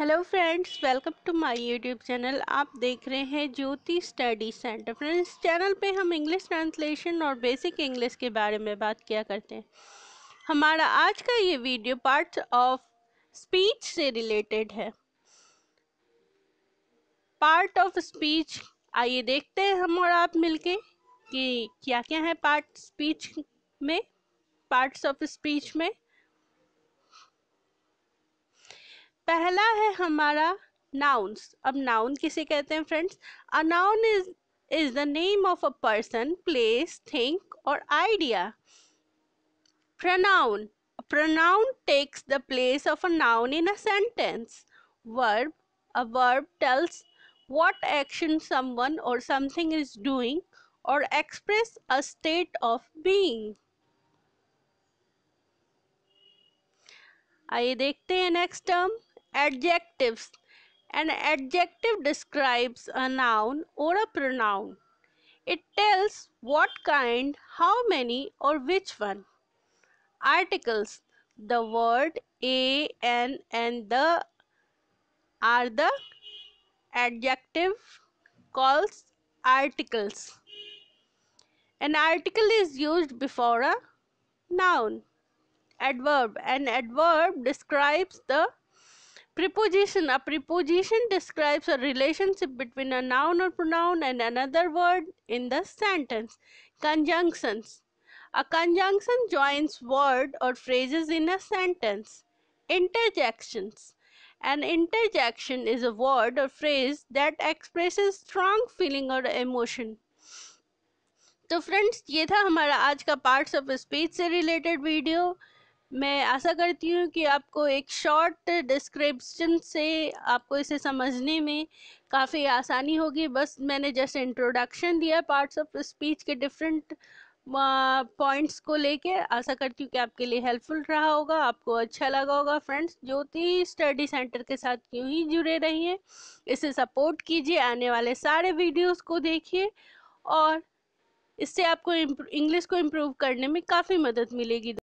Hello friends welcome to my YouTube channel आप देख रहे हैं Jyoti study centre friends channel पे हम इंग्लिश ट्रांसलेशन और बेसिक इंग्लिश के बारे में बात किया करते हैं हमारा आज का ये वीडियो पार्ट्स ऑफ स्पीच से रिलेटेड है पार्ट ऑफ स्पीच आइए देखते हैं हम और आप मिलके कि क्या क्या है पार्ट स्पीच में पार्ट्स ऑफ स्पीच में पहला है हमारा नाउन्स अब नाउन किसे कहते हैं friends a noun is is the name of a person place thing और idea pronoun pronoun takes the place of a noun in a sentence verb a verb tells what action some और something is doing और express a state of being आइए देखते हैं next term Adjectives An adjective describes a noun or a pronoun. It tells what kind, how many, or which one. Articles The word a, an, and the are the adjective calls articles. An article is used before a noun. Adverb An adverb describes the Preposition. A preposition describes a relationship between a noun or pronoun and another word in the sentence. Conjunctions. A conjunction joins words or phrases in a sentence. Interjections. An interjection is a word or phrase that expresses strong feeling or emotion. तो friends ये था हमारा आज का parts of speech से related video मैं आशा करती हूँ कि आपको एक शॉर्ट डिस्क्रिप्शन से आपको इसे समझने में काफ़ी आसानी होगी बस मैंने जैसे इंट्रोडक्शन दिया पार्ट्स ऑफ स्पीच के डिफरेंट पॉइंट्स को लेके आशा करती हूँ कि आपके लिए हेल्पफुल रहा होगा आपको अच्छा लगा होगा फ्रेंड्स ज्योति स्टडी सेंटर के साथ क्यों ही जुड़े रहिए इसे सपोर्ट कीजिए आने वाले सारे वीडियोस को देखिए और इससे आपको इंग्लिश को इम्प्रूव करने में काफ़ी मदद मिलेगी